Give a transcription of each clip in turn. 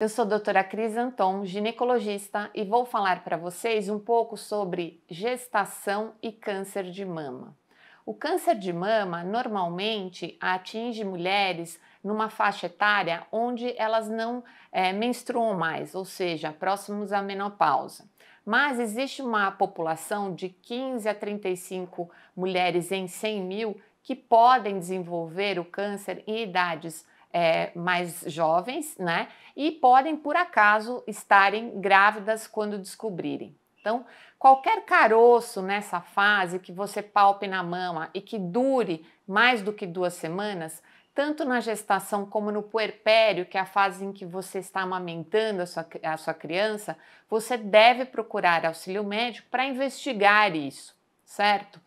Eu sou a doutora Cris Anton, ginecologista, e vou falar para vocês um pouco sobre gestação e câncer de mama. O câncer de mama normalmente atinge mulheres numa faixa etária onde elas não é, menstruam mais, ou seja, próximos à menopausa. Mas existe uma população de 15 a 35 mulheres em 100 mil que podem desenvolver o câncer em idades é, mais jovens, né? E podem, por acaso, estarem grávidas quando descobrirem. Então, qualquer caroço nessa fase que você palpe na mama e que dure mais do que duas semanas, tanto na gestação como no puerpério, que é a fase em que você está amamentando a sua, a sua criança, você deve procurar auxílio médico para investigar isso, certo?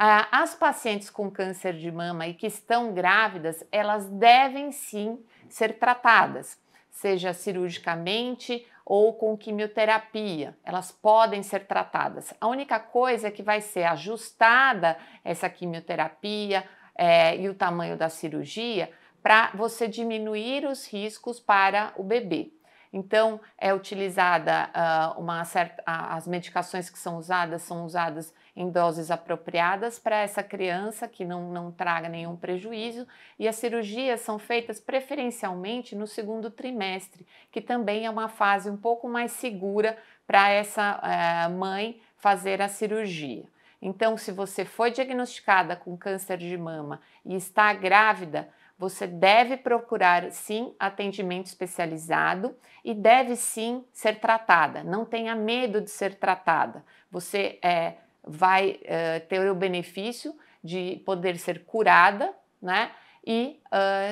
Ah, as pacientes com câncer de mama e que estão grávidas, elas devem sim ser tratadas, seja cirurgicamente ou com quimioterapia. Elas podem ser tratadas. A única coisa é que vai ser ajustada essa quimioterapia é, e o tamanho da cirurgia para você diminuir os riscos para o bebê. Então, é utilizada uh, uma certa, uh, as medicações que são usadas são usadas em doses apropriadas para essa criança que não, não traga nenhum prejuízo, e as cirurgias são feitas preferencialmente no segundo trimestre, que também é uma fase um pouco mais segura para essa uh, mãe fazer a cirurgia. Então, se você foi diagnosticada com câncer de mama e está grávida, você deve procurar sim atendimento especializado e deve sim ser tratada. Não tenha medo de ser tratada. Você é, vai é, ter o benefício de poder ser curada, né? E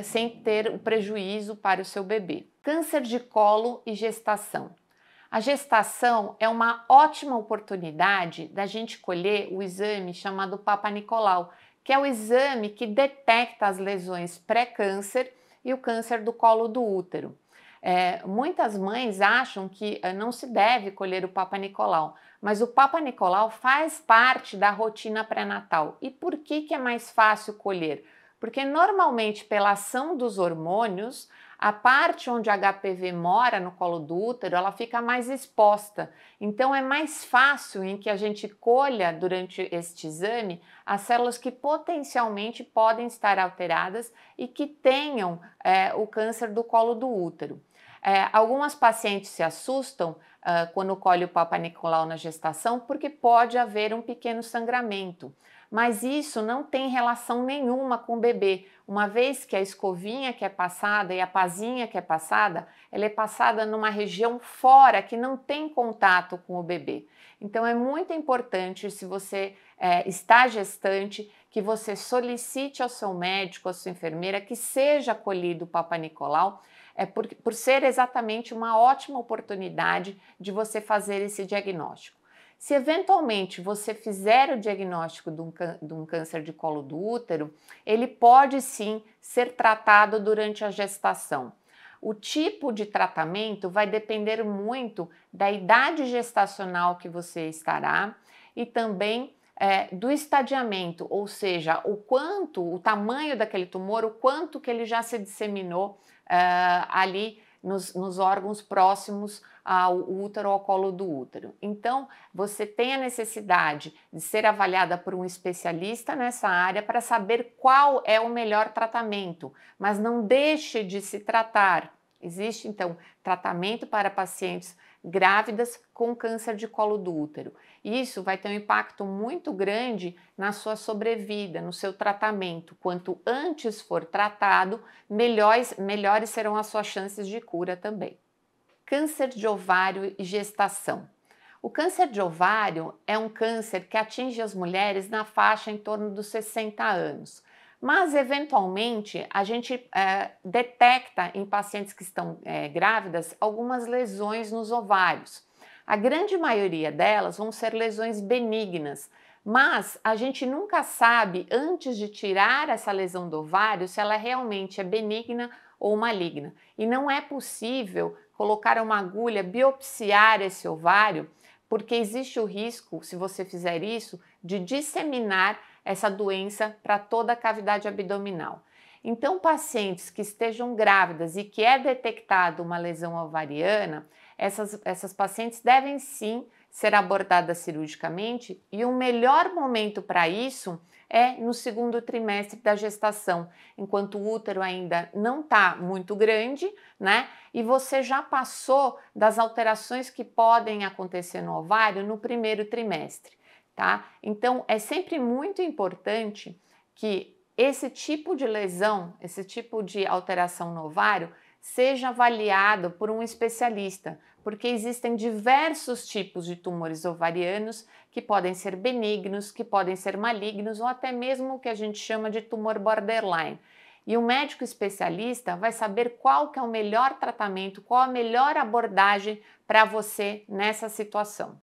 sem ter o prejuízo para o seu bebê. Câncer de colo e gestação. A gestação é uma ótima oportunidade da gente colher o exame chamado Papa Nicolau, que é o exame que detecta as lesões pré-câncer e o câncer do colo do útero. É, muitas mães acham que eh, não se deve colher o Papa Nicolau, mas o Papa Nicolau faz parte da rotina pré-natal. E por que, que é mais fácil colher? Porque normalmente, pela ação dos hormônios, a parte onde HPV mora no colo do útero, ela fica mais exposta. Então é mais fácil em que a gente colha durante este exame as células que potencialmente podem estar alteradas e que tenham é, o câncer do colo do útero. É, algumas pacientes se assustam uh, quando colhe o Papa Nicolau na gestação porque pode haver um pequeno sangramento mas isso não tem relação nenhuma com o bebê, uma vez que a escovinha que é passada e a pazinha que é passada, ela é passada numa região fora que não tem contato com o bebê. Então é muito importante se você é, está gestante que você solicite ao seu médico, à sua enfermeira, que seja acolhido o Papa Nicolau, é por, por ser exatamente uma ótima oportunidade de você fazer esse diagnóstico. Se eventualmente você fizer o diagnóstico de um, de um, câncer de colo do útero, ele pode sim ser tratado durante a gestação. O tipo de tratamento vai depender muito da idade gestacional que você estará e também é, do estadiamento, ou seja, o quanto, o tamanho daquele tumor, o quanto que ele já se disseminou uh, ali nos, nos órgãos próximos ao útero, ao colo do útero. Então, você tem a necessidade de ser avaliada por um especialista nessa área para saber qual é o melhor tratamento, mas não deixe de se tratar. Existe, então, tratamento para pacientes grávidas com câncer de colo do útero. Isso vai ter um impacto muito grande na sua sobrevida, no seu tratamento. Quanto antes for tratado, melhores, melhores serão as suas chances de cura também. Câncer de ovário e gestação. O câncer de ovário é um câncer que atinge as mulheres na faixa em torno dos 60 anos. Mas, eventualmente, a gente é, detecta em pacientes que estão é, grávidas algumas lesões nos ovários. A grande maioria delas vão ser lesões benignas, mas a gente nunca sabe, antes de tirar essa lesão do ovário, se ela realmente é benigna ou maligna. E não é possível colocar uma agulha, biopsiar esse ovário, porque existe o risco, se você fizer isso, de disseminar essa doença para toda a cavidade abdominal. Então, pacientes que estejam grávidas e que é detectada uma lesão ovariana, essas, essas pacientes devem sim ser abordadas cirurgicamente e o melhor momento para isso é no segundo trimestre da gestação, enquanto o útero ainda não está muito grande, né? E você já passou das alterações que podem acontecer no ovário no primeiro trimestre tá? Então é sempre muito importante que esse tipo de lesão, esse tipo de alteração no ovário, seja avaliado por um especialista, porque existem diversos tipos de tumores ovarianos que podem ser benignos, que podem ser malignos ou até mesmo o que a gente chama de tumor borderline. E o médico especialista vai saber qual que é o melhor tratamento, qual a melhor abordagem para você nessa situação.